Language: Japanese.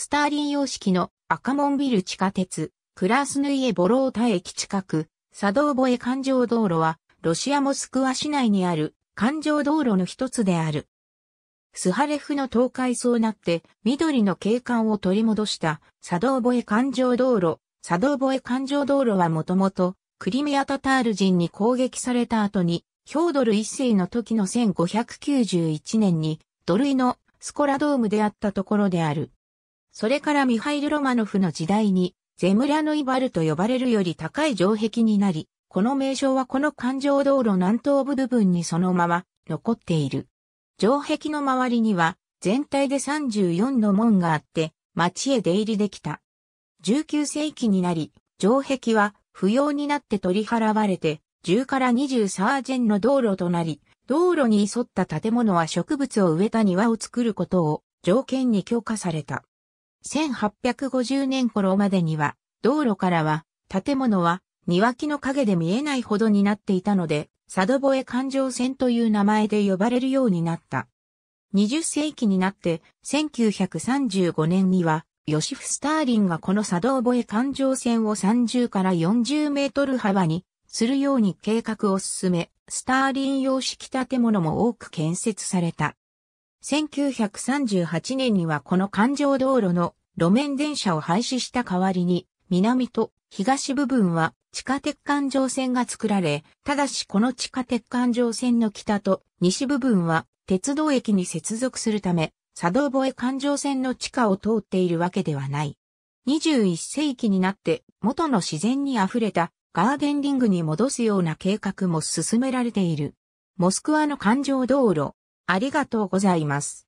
スターリン様式の赤門ビル地下鉄、クラースヌイエボロータ駅近く、サドーボエ環状道路は、ロシアモスクワ市内にある環状道路の一つである。スハレフの倒壊そうなって緑の景観を取り戻したサドーボエ環状道路。サドーボエ環状道路はもともとクリミアタタール人に攻撃された後にヒョードル一世の時の1591年に土塁のスコラドームであったところである。それからミハイル・ロマノフの時代に、ゼムラノイバルと呼ばれるより高い城壁になり、この名称はこの環状道路南東部部分にそのまま残っている。城壁の周りには全体で34の門があって町へ出入りできた。19世紀になり、城壁は不要になって取り払われて10から20サージェンの道路となり、道路に沿った建物は植物を植えた庭を作ることを条件に許可された。1850年頃までには、道路からは、建物は、庭木の陰で見えないほどになっていたので、佐渡越環状線という名前で呼ばれるようになった。20世紀になって、1935年には、ヨシフ・スターリンがこの佐渡越環状線を30から40メートル幅にするように計画を進め、スターリン様式建物も多く建設された。1938年にはこの環状道路の路面電車を廃止した代わりに、南と東部分は地下鉄環状線が作られ、ただしこの地下鉄環状線の北と西部分は鉄道駅に接続するため、佐渡越環状線の地下を通っているわけではない。21世紀になって元の自然に溢れたガーデンリングに戻すような計画も進められている。モスクワの環状道路、ありがとうございます。